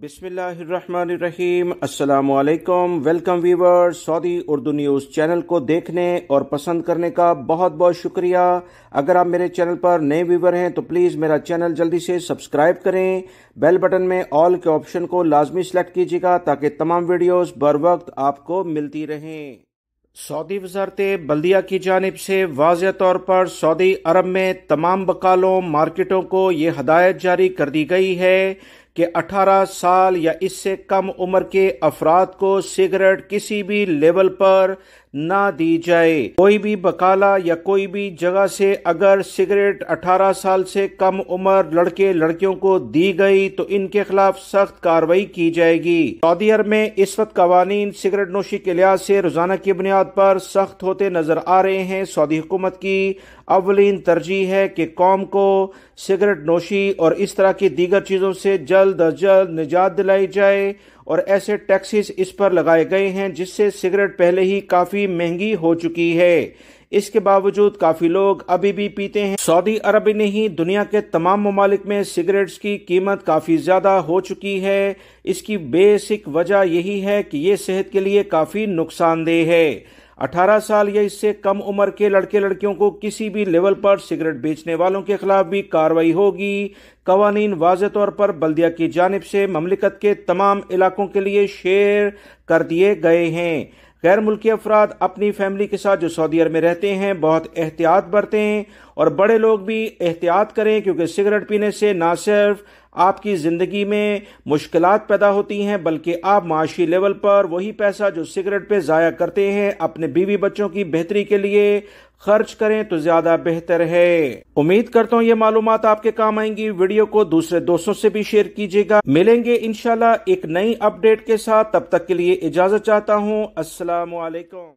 बिसमीम अल्लाम welcome viewer Saudi Urdu news channel को देखने और पसंद करने का बहुत बहुत शुक्रिया अगर आप मेरे चैनल पर नए वीवर हैं तो प्लीज़ मेरा चैनल जल्दी से सब्सक्राइब करें बेल बटन में ऑल के ऑप्शन को लाजमी सेलेक्ट कीजिएगा ताकि तमाम वीडियोज बर वक्त आपको मिलती रहें सऊदी वजारत बल्दिया की जानब से वाज तौर पर सऊदी अरब में तमाम बकालों मार्केटों को ये हदायत जारी कर दी गई है कि 18 साल या इससे कम उम्र के अफराद को सिगरेट किसी भी लेवल पर ना दी जाए कोई भी बकाला या कोई भी जगह से अगर सिगरेट 18 साल से कम उम्र लड़के लड़कियों को दी गई तो इनके खिलाफ सख्त कार्रवाई की जाएगी सऊदी अरब में इस वक्त कवानी सिगरेट नोशी के लिहाज से रोजाना की बुनियाद पर सख्त होते नजर आ रहे हैं सऊदी हुकूमत की अवलिन तरजीह है कि कौम को सिगरेट नोशी और इस तरह की दीगर चीजों से जल्द अज जल्द निजात दिलाई जाए और ऐसे टैक्सेस इस पर लगाए गए हैं जिससे सिगरेट पहले ही काफी महंगी हो चुकी है इसके बावजूद काफी लोग अभी भी पीते हैं सऊदी अरब ने ही दुनिया के तमाम ममालिक में सिगरेट्स की कीमत काफी ज्यादा हो चुकी है इसकी बेसिक वजह यही है कि ये सेहत के लिए काफी नुकसानदेह है 18 साल या इससे कम उम्र के लड़के लड़कियों को किसी भी लेवल पर सिगरेट बेचने वालों के खिलाफ भी कार्रवाई होगी कवानीन वाज तौर पर बल्दिया की जानब से ममलिकत के तमाम इलाकों के लिए शेयर कर दिए गए हैं गैर मुल्की अफराद अपनी फैमिली के साथ जो सऊदी अरब में रहते हैं बहुत एहतियात बरतें और बड़े लोग भी एहतियात करें क्योंकि सिगरेट पीने से ना सिर्फ आपकी ज़िंदगी में मुश्किल पैदा होती हैं बल्कि आप माशी लेवल पर वही पैसा जो सिगरेट पे ज़ाया करते हैं अपने बीवी बच्चों की बेहतरी के लिए खर्च करें तो ज़्यादा बेहतर है उम्मीद करता हूँ ये मालूम आपके काम आएंगी वीडियो को दूसरे दोस्तों से भी शेयर कीजिएगा मिलेंगे इनशाला एक नई अपडेट के साथ तब तक के लिए इजाज़त चाहता हूँ असलकम